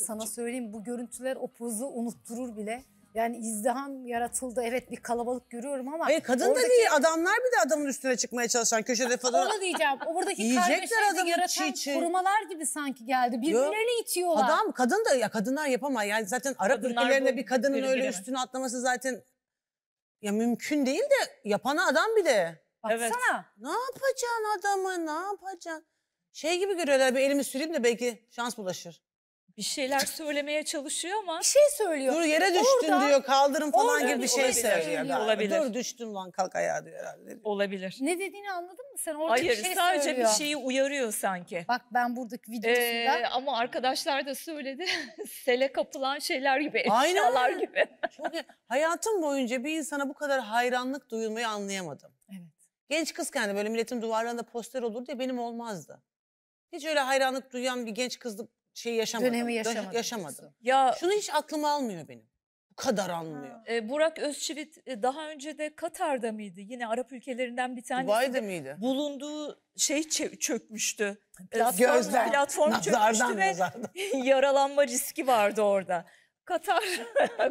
Sana söyleyeyim bu görüntüler o pozu unutturur bile. Yani izdiham yaratıldı. Evet bir kalabalık görüyorum ama... E, kadın oradaki... da değil adamlar bir de adamın üstüne çıkmaya çalışan köşede falan. Onu diyeceğim. Oradaki kardeşleri yaratan çiğ çiğ. korumalar gibi sanki geldi. Birbirlerini Yok. itiyorlar. Adam kadın da ya kadınlar yapamaz. Yani zaten Arap kadınlar ülkelerinde bir kadının öyle giremez. üstüne atlaması zaten ya mümkün değil de yapana adam bir de. Baksana. Evet. Ne yapacaksın adamı ne yapacaksın? Şey gibi görüyorlar bir elimi süreyim de belki şans bulaşır bir şeyler söylemeye çalışıyor ama... Bir şey söylüyor. Dur yere düştün Orada- diyor kaldırın falan Orada- gibi bir şey söylüyor Olabilir. Dur düştün lan kalk ayağa diyor herhalde. Olabilir. Ne dediğini anladın mı sen? Orada Hayır bir şey sadece söylüyor. bir şeyi uyarıyor sanki. Bak ben buradaki videosunda Ee, ama arkadaşlar da söyledi. Sele kapılan şeyler gibi, Aynen eşyalar gibi. Çünkü hayatım boyunca bir insana bu kadar hayranlık duyulmayı anlayamadım. Evet. Genç kızken de böyle milletin duvarlarında poster olur diye benim olmazdı. Hiç öyle hayranlık duyan bir genç kızlık şey yaşamadım. Dönemi yaşamadım. yaşamadım. Ya Şunu hiç aklıma almıyor benim. Bu kadar almıyor. E, Burak Özçivit e, daha önce de Katar'da mıydı? Yine Arap ülkelerinden bir tanesi. Dubai'de miydi? Bulunduğu şey çökmüştü. E, platform, Gözden, platform çökmüştü nazardan, ve yaralanma riski vardı orada. Katar.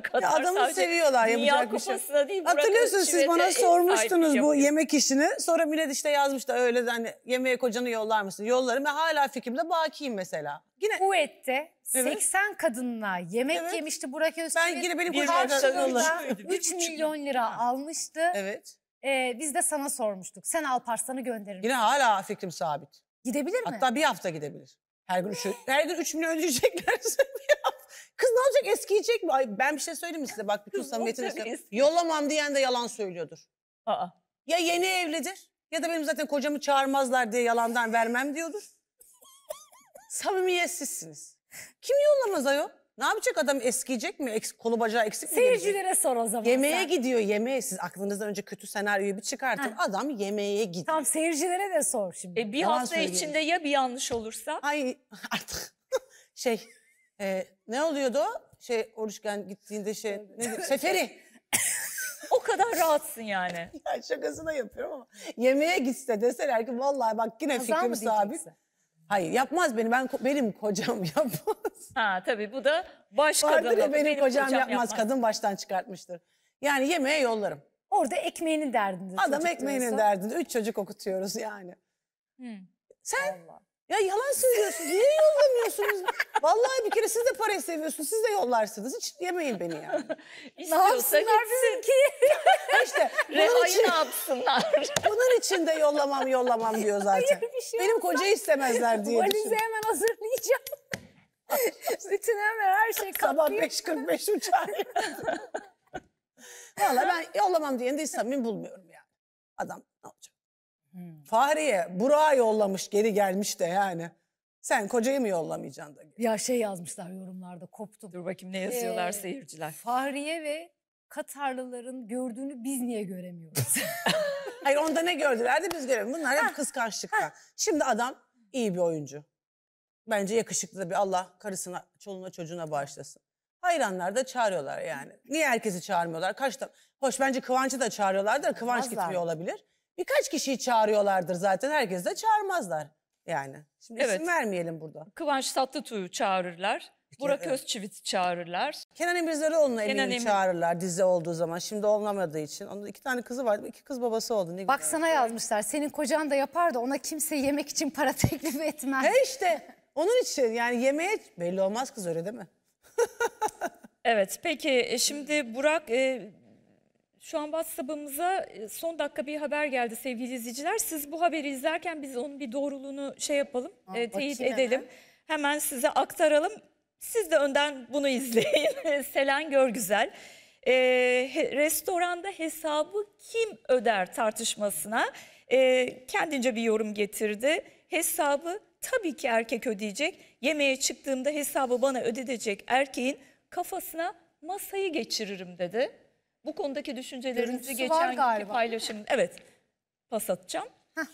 Katar ya adamı seviyorlar yapacak bir şey. Değil, Hatırlıyorsunuz siz bana sormuştunuz bu yemek işini. Sonra millet işte yazmış da öyle hani yemeğe kocanı yollar mısın? Yollarım ve hala fikrimde bakiyim mesela. Yine... ette evet. 80 kadınla yemek evet. yemişti Burak Öztürk. Ben yine benim karşılığında 3 milyon lira almıştı. Evet. Ee, biz de sana sormuştuk. Sen Alparslan'ı gönderir Yine hala fikrim sabit. Gidebilir mi? Hatta bir hafta gidebilir. Her gün, şu, her gün 3 milyon ödeyeceklerse bir Kız ne olacak eskiyecek mi? Ay ben bir şey söyleyeyim mi size bak bütün samimiyetini söylüyorum. Yollamam diyen de yalan söylüyordur. Aa. Ya yeni evlidir ya da benim zaten kocamı çağırmazlar diye yalandan vermem diyordur. Samimiyetsizsiniz. Kim yollamaz ayol? Ne yapacak adam eskiyecek mi? Eks, kolu bacağı eksik mi? gelecek? Seyircilere sor o zaman. Yemeğe sen. gidiyor yemeğe. Siz aklınızdan önce kötü senaryoyu bir çıkartın. Heh. Adam yemeğe gidiyor. Tamam seyircilere de sor şimdi. E, bir Yalan hafta söylüyorum. içinde ya bir yanlış olursa? Ay artık şey ee, ne oluyordu? Şey oruçken gittiğinde şey ne, seferi. o kadar rahatsın yani. ya şakasına yapıyorum ama yemeğe gitse deseler ki vallahi bak yine Kazan fikrim sabit. Hayır yapmaz beni. Ben benim kocam yapmaz. Ha tabii bu da baş Vardır kadın. Vardır benim, benim kocam, kocam yapmaz. yapmaz. Kadın baştan çıkartmıştır. Yani yemeğe yollarım. Orada ekmeğinin derdinde. Adam ekmeğinin derdinde. Üç çocuk okutuyoruz yani. Hmm. Sen? Allah. Ya yalan söylüyorsunuz. Niye yollamıyorsunuz? Vallahi bir kere siz de parayı seviyorsunuz. Siz de yollarsınız. Hiç yemeyin beni yani. İstiyorsa yapsınlar bizimki? işte bunun Reha'yı için, ne yapsınlar? bunun için de yollamam yollamam diyor zaten. Hayır, bir şey Benim koca istemezler diye düşünüyorum. düşün. hemen hazırlayacağım. Bütün hemen her şey Sabah kaplayıp. 5.45 uçağı. Valla ben yollamam diyen de hiç samimi bulmuyorum yani. Adam ne olacak? Hmm. Fahriye Fareye Burak'a yollamış geri gelmiş de yani. Sen kocayı mı yollamayacaksın da? Ya şey yazmışlar yorumlarda koptu. Dur bakayım ne yazıyorlar ee, seyirciler. Fahriye ve Katarlıların gördüğünü biz niye göremiyoruz? Hayır onda ne gördüler de biz göremiyoruz. Bunlar hep kıskançlıktan. Şimdi adam iyi bir oyuncu. Bence yakışıklı da bir Allah karısına, çoluğuna, çocuğuna bağışlasın. Hayranlar da çağırıyorlar yani. Niye herkesi çağırmıyorlar? Kaç da... Hoş bence Kıvanç'ı da çağırıyorlardır Kıvanç Olmazlar. gitmiyor olabilir. Birkaç kişiyi çağırıyorlardır zaten. Herkes de çağırmazlar yani. Şimdi Evet. isim vermeyelim burada. Kıvanç Tatlıtuğ'u çağırırlar. Burak evet. Özçivit'i çağırırlar. Kenan Emirzalıoğlu'nu Kenan eminim çağırırlar dizi olduğu zaman. Şimdi olamadığı için. Onun iki tane kızı vardı. İki kız babası oldu. Ne Bak sana yazmışlar. Senin kocan da yapardı. ona kimse yemek için para teklif etmez. E işte onun için yani yemeğe belli olmaz kız öyle değil mi? Evet peki e, şimdi Burak e, şu an WhatsApp'ımıza e, son dakika bir haber geldi sevgili izleyiciler. Siz bu haberi izlerken biz onun bir doğruluğunu şey yapalım, Aa, e, teyit edelim. hemen. Hemen size aktaralım. Siz de önden bunu izleyin. Selen Görgüzel. E, restoranda hesabı kim öder tartışmasına e, kendince bir yorum getirdi. Hesabı tabii ki erkek ödeyecek. Yemeğe çıktığımda hesabı bana ödedecek erkeğin kafasına masayı geçiririm dedi. Bu konudaki düşüncelerinizi geçen günkü galiba. paylaşım. Evet pas atacağım.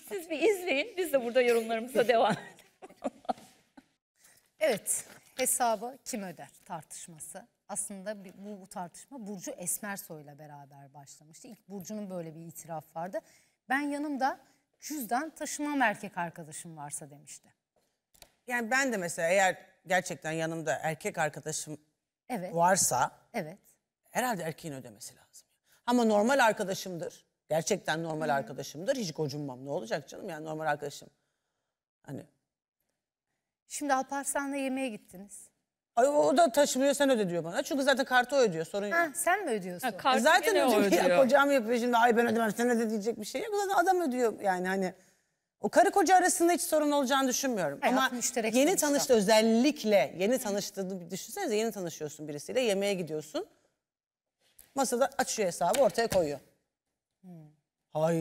Siz bir izleyin. Biz de burada yorumlarımıza devam edelim. Evet, hesabı kim öder tartışması. Aslında bu, bu tartışma Burcu Esmersoy'la beraber başlamıştı. İlk Burcu'nun böyle bir itiraf vardı. Ben yanımda cüzdan taşımam erkek arkadaşım varsa demişti. Yani ben de mesela eğer gerçekten yanımda erkek arkadaşım Evet, varsa evet herhalde erkeğin ödemesi lazım. Ama normal arkadaşımdır. Gerçekten normal Hı. arkadaşımdır. Hiç gocunmam. Ne olacak canım yani normal arkadaşım. Hani. Şimdi Alparslan'la yemeğe gittiniz. Ay o da taşımıyor sen öde diyor bana. Çünkü zaten kartı o ödüyor sorun yok. sen mi ödüyorsun? Ha, e, kartı zaten ödüyor. Ya, kocam yapıyor şimdi ay ben ödemem sen öde diyecek bir şey yok. Zaten adam ödüyor yani hani. O karı koca arasında hiç sorun olacağını düşünmüyorum. Hayat Ama yeni tanıştı şey. özellikle yeni tanıştığını düşünsenize yeni tanışıyorsun birisiyle yemeğe gidiyorsun. Masada açıyor hesabı ortaya koyuyor. Hmm. Hay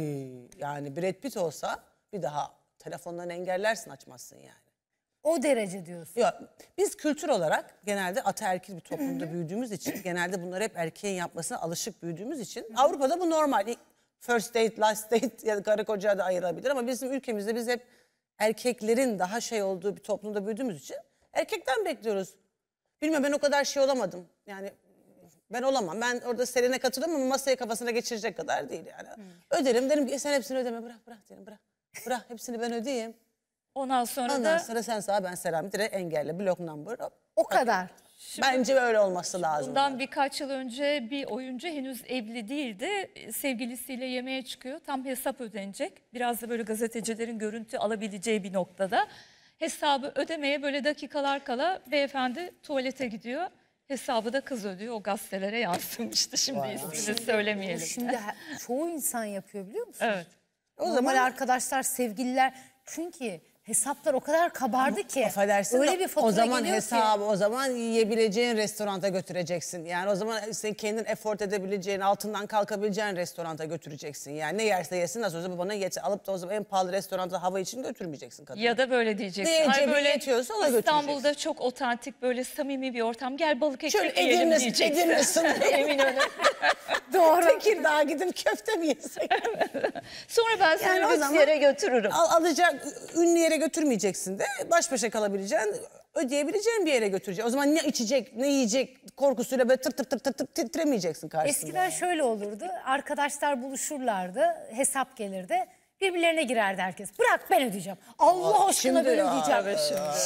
yani Brad Pitt olsa bir daha telefondan engellersin açmazsın yani. O derece diyorsun. Yok, biz kültür olarak genelde ataerkil bir toplumda büyüdüğümüz için genelde bunları hep erkeğin yapmasına alışık büyüdüğümüz için Avrupa'da bu normal. First date, last date ya da karı koca da ayırabilir ama bizim ülkemizde biz hep erkeklerin daha şey olduğu bir toplumda büyüdüğümüz için erkekten bekliyoruz. Bilmiyorum ben o kadar şey olamadım. Yani ben olamam. Ben orada Selin'e katılıyorum ama masaya kafasına geçirecek kadar değil yani. Hmm. Öderim derim ki e, sen hepsini ödeme bırak bırak derim bırak. Bırak hepsini ben ödeyeyim. Ondan sonra Ondan da... sonra sen sağ ben selam direkt engelle block number. O kadar. Şimdi, Bence böyle olması lazım. Bundan birkaç yıl önce bir oyuncu henüz evli değildi. Sevgilisiyle yemeğe çıkıyor. Tam hesap ödenecek. Biraz da böyle gazetecilerin görüntü alabileceği bir noktada. Hesabı ödemeye böyle dakikalar kala beyefendi tuvalete gidiyor. Hesabı da kız ödüyor. O gazetelere yansımıştı. Şimdi Vay ismini şimdi, söylemeyelim. Şimdi çoğu insan yapıyor biliyor musun? Evet. O Normal zaman arkadaşlar, sevgililer. Çünkü hesaplar o kadar kabardı ki. Affedersin öyle bir fatura o zaman hesabı ki. o zaman yiyebileceğin restoranta götüreceksin. Yani o zaman sen kendin effort edebileceğin, altından kalkabileceğin restoranta götüreceksin. Yani ne yerse yesin nasıl olsa bana yeter. Alıp da o zaman en pahalı restoranta hava için götürmeyeceksin kadını. Ya da böyle diyeceksin. Ne Ay böyle yetiyorsa ona İstanbul'da çok otantik böyle samimi bir ortam. Gel balık ekmek Şöyle yiyelim Edirne, diyeceksin. Edirne sınırı. Eminönü. Doğru. Tekirdağ gidip köfte mi yesek? Sonra ben seni yani lüks yere götürürüm. Al, alacak ünlü yere yere götürmeyeceksin de baş başa kalabileceğin, ödeyebileceğin bir yere götüreceksin. O zaman ne içecek, ne yiyecek korkusuyla böyle tır tır tır tır, titremeyeceksin karşısında. Eskiden şöyle olurdu. Arkadaşlar buluşurlardı, hesap gelirdi. Birbirlerine girerdi herkes. Bırak ben ödeyeceğim. Allah Aa, aşkına ben ödeyeceğim. Evet,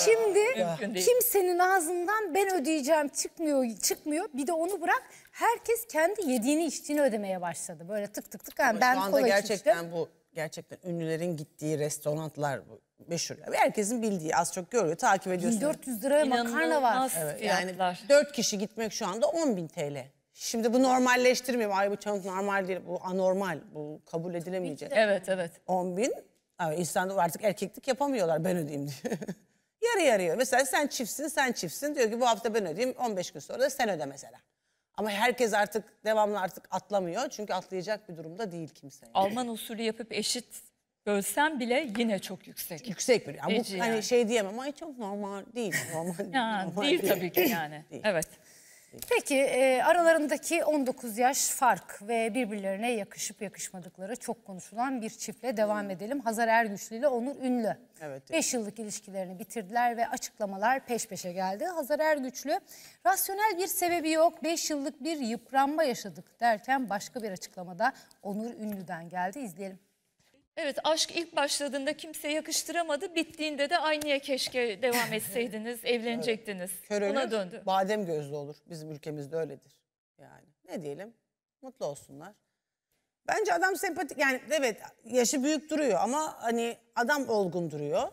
şimdi şimdi kimsenin ağzından ben ödeyeceğim çıkmıyor çıkmıyor. Bir de onu bırak. Herkes kendi yediğini içtiğini ödemeye başladı. Böyle tık tık tık. Yani ben şu anda gerçekten içmiştim. bu gerçekten ünlülerin gittiği restoranlar bu meşhur. Herkesin bildiği az çok görüyor takip ediyorsunuz. 1400 liraya makarna var. Evet, yani fiyatlar. 4 kişi gitmek şu anda 10 bin TL. Şimdi bu normalleştirmeyeyim. Ay bu çok normal değil. Bu anormal. Bu kabul edilemeyecek. Evet evet. 10 bin. Yani insan artık erkeklik yapamıyorlar ben ödeyeyim diye. Yarı yarıyor. Mesela sen çiftsin sen çiftsin. Diyor ki bu hafta ben ödeyeyim. 15 gün sonra da sen öde mesela. Ama herkes artık devamlı artık atlamıyor. Çünkü atlayacak bir durumda değil kimse. Alman usulü yapıp eşit Bölsem bile yine çok yüksek. Yüksek bir. Ya bu Feci hani şey diyemem. ama çok normal değil. Normal, değil, Ya, normal değil tabii ki yani. Değil. Evet. Peki e, aralarındaki 19 yaş fark ve birbirlerine yakışıp yakışmadıkları çok konuşulan bir çiftle devam edelim. Hazar Ergüçlü ile Onur Ünlü. Evet. 5 yıllık ilişkilerini bitirdiler ve açıklamalar peş peşe geldi. Hazar Ergüçlü rasyonel bir sebebi yok 5 yıllık bir yıpranma yaşadık derken başka bir açıklamada Onur Ünlü'den geldi. İzleyelim. Evet aşk ilk başladığında kimse yakıştıramadı. Bittiğinde de aynıya keşke devam etseydiniz, evlenecektiniz. Kör ölür, Buna döndü. badem gözlü olur. Bizim ülkemizde öyledir. Yani ne diyelim mutlu olsunlar. Bence adam sempatik yani evet yaşı büyük duruyor ama hani adam olgun duruyor.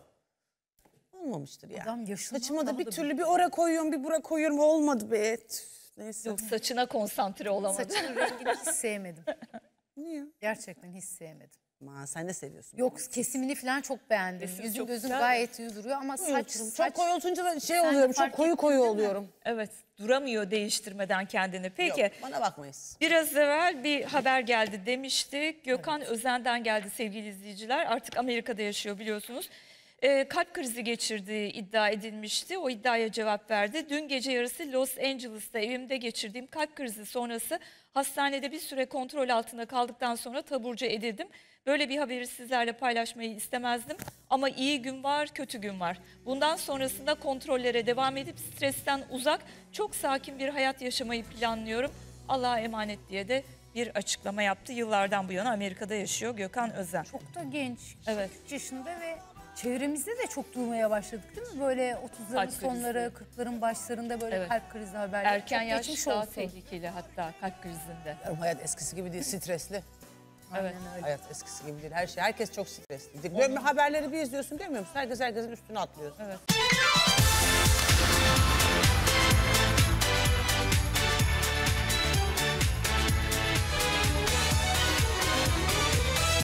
Olmamıştır ya. Adam yaşından Saçıma da bir da türlü bir ora koyuyorum bir bura koyuyorum olmadı be. Tüh, Neyse. Yok saçına konsantre olamadım. Saçının rengini hiç sevmedim. Niye? Gerçekten hiç sevmedim ama sen de seviyorsun. Yok yani. kesimini falan çok beğendim. Yüzüm, Yüzüm gözüm güzel. gayet iyi duruyor ama saç, saç... Çok koyu olunca da şey sen oluyorum çok koyu koyu oluyorum. Evet duramıyor değiştirmeden kendini. Peki. Yok bana bakmayız. Biraz evvel bir haber geldi demiştik. Gökhan evet. Özen'den geldi sevgili izleyiciler. Artık Amerika'da yaşıyor biliyorsunuz. Ee, kalp krizi geçirdiği iddia edilmişti. O iddiaya cevap verdi. Dün gece yarısı Los Angeles'ta evimde geçirdiğim kalp krizi sonrası hastanede bir süre kontrol altında kaldıktan sonra taburcu edildim. Böyle bir haberi sizlerle paylaşmayı istemezdim. Ama iyi gün var, kötü gün var. Bundan sonrasında kontrollere devam edip stresten uzak, çok sakin bir hayat yaşamayı planlıyorum. Allah'a emanet diye de bir açıklama yaptı. Yıllardan bu yana Amerika'da yaşıyor Gökhan Özen. Çok da genç. Evet. 3 yaşında ve çevremizde de çok duymaya başladık değil mi? Böyle 30'ların sonları, 40'ların başlarında böyle evet. kalp krizi haberleri. Erken çok yaş daha olsun. tehlikeli hatta kalp krizinde. Yani hayat eskisi gibi değil, stresli. Evet. Hayat eskisi gibi değil. Her şey. Herkes çok stresli. Böyle haberleri bir izliyorsun görmüyor musun? Herkes herkesin üstüne atlıyor. Evet.